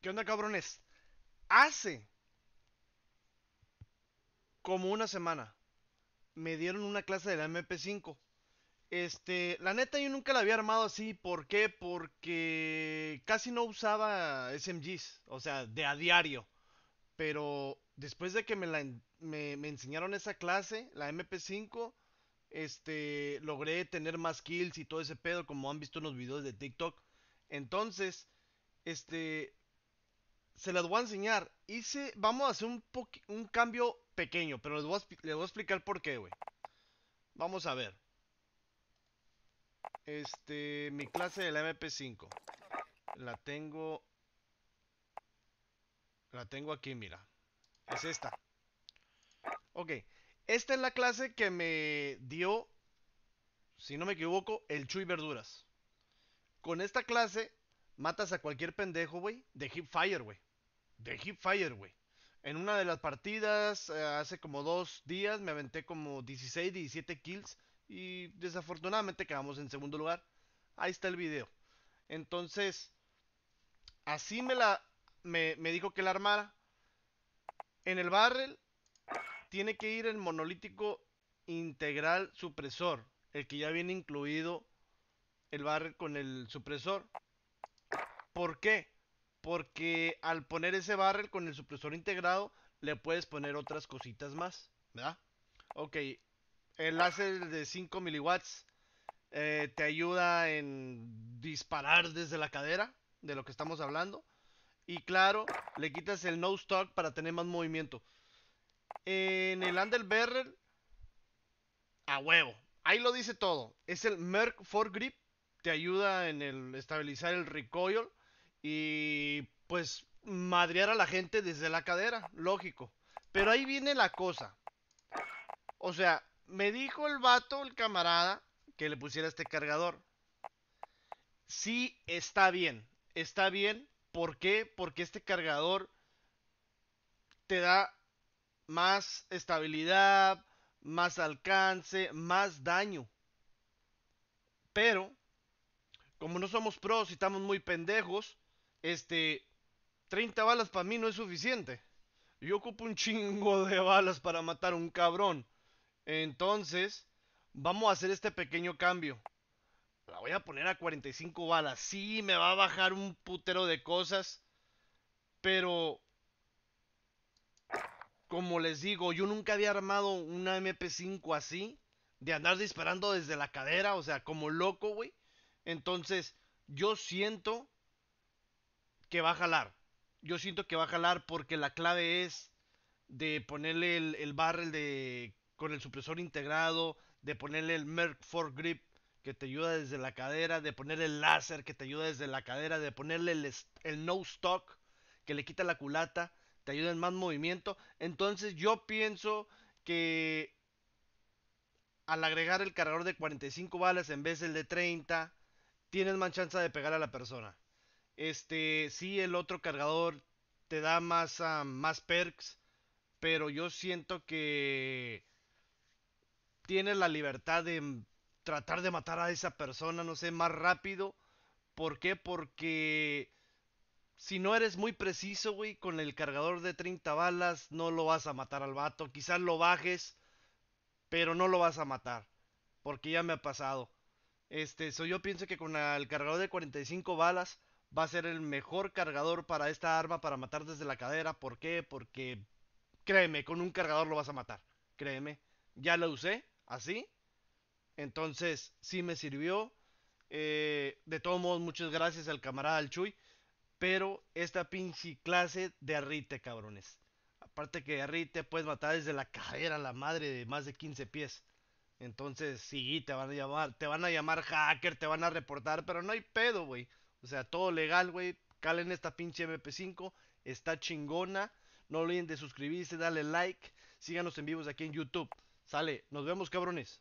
¿Qué onda, cabrones? Hace como una semana me dieron una clase de la MP5. Este, la neta yo nunca la había armado así. ¿Por qué? Porque casi no usaba SMGs, o sea, de a diario. Pero después de que me, la, me, enseñaron esa clase, la MP5, este, logré tener más kills y todo ese pedo, como han visto en los videos de TikTok. Entonces, este, se las voy a enseñar. Hice, vamos a hacer un, un cambio pequeño, pero les voy, a, explicar por qué, güey. Vamos a ver. Este, mi clase de la MP5. La tengo... La tengo aquí, mira. Es esta. Ok. Esta es la clase que me dio, si no me equivoco, el Chuy Verduras. Con esta clase matas a cualquier pendejo, güey, de hip fire güey. De fire güey. En una de las partidas, eh, hace como dos días, me aventé como 16, 17 kills. Y desafortunadamente quedamos en segundo lugar. Ahí está el video. Entonces, así me la. Me, me dijo que la armara. En el barrel tiene que ir el monolítico integral supresor. El que ya viene incluido el barrel con el supresor. ¿Por qué? Porque al poner ese barrel con el supresor integrado, le puedes poner otras cositas más, ¿verdad? Ok, el láser de 5 miliwatts eh, te ayuda en disparar desde la cadera, de lo que estamos hablando. Y claro, le quitas el no stock para tener más movimiento. En el Handle Barrel, a huevo. Ahí lo dice todo. Es el Merc grip Te ayuda en el estabilizar el recoil y pues madrear a la gente desde la cadera, lógico. Pero ahí viene la cosa. O sea, me dijo el vato, el camarada, que le pusiera este cargador. Sí, está bien. Está bien. ¿Por qué? Porque este cargador te da más estabilidad, más alcance, más daño. Pero, como no somos pros y estamos muy pendejos, este, 30 balas para mí no es suficiente. Yo ocupo un chingo de balas para matar un cabrón. Entonces, vamos a hacer este pequeño cambio. La voy a poner a 45 balas. Sí, me va a bajar un putero de cosas. Pero, como les digo, yo nunca había armado una MP5 así. De andar disparando desde la cadera, o sea, como loco, güey. Entonces, yo siento que va a jalar. Yo siento que va a jalar porque la clave es de ponerle el, barrel de, con el supresor integrado, de ponerle el Merc Grip que te ayuda desde la cadera, de ponerle el láser que te ayuda desde la cadera, de ponerle el, el no stock que le quita la culata, te ayuda en más movimiento. Entonces yo pienso que al agregar el cargador de 45 balas en vez del de 30, tienes más chance de pegar a la persona. Este, sí, el otro cargador te da más, ah, más perks, pero yo siento que tienes la libertad de mm, tratar de matar a esa persona, no sé, más rápido. ¿Por qué? Porque si no eres muy preciso, güey, con el cargador de 30 balas, no lo vas a matar al vato. Quizás lo bajes, pero no lo vas a matar. Porque ya me ha pasado. Este, soy yo pienso que con el cargador de 45 balas va a ser el mejor cargador para esta arma para matar desde la cadera. ¿Por qué? Porque créeme, con un cargador lo vas a matar. Créeme. Ya lo usé así. Entonces, sí me sirvió. Eh, de todos modos, muchas gracias al camarada al Chuy. Pero esta pinche clase de arrite, cabrones. Aparte que arrite puedes matar desde la cadera la madre de más de 15 pies. Entonces, sí, te van a llamar, te van a llamar hacker, te van a reportar, pero no hay pedo, güey. O sea, todo legal, güey. Calen esta pinche MP5. Está chingona. No olviden de suscribirse, darle like. Síganos en vivos aquí en YouTube. Sale, nos vemos cabrones.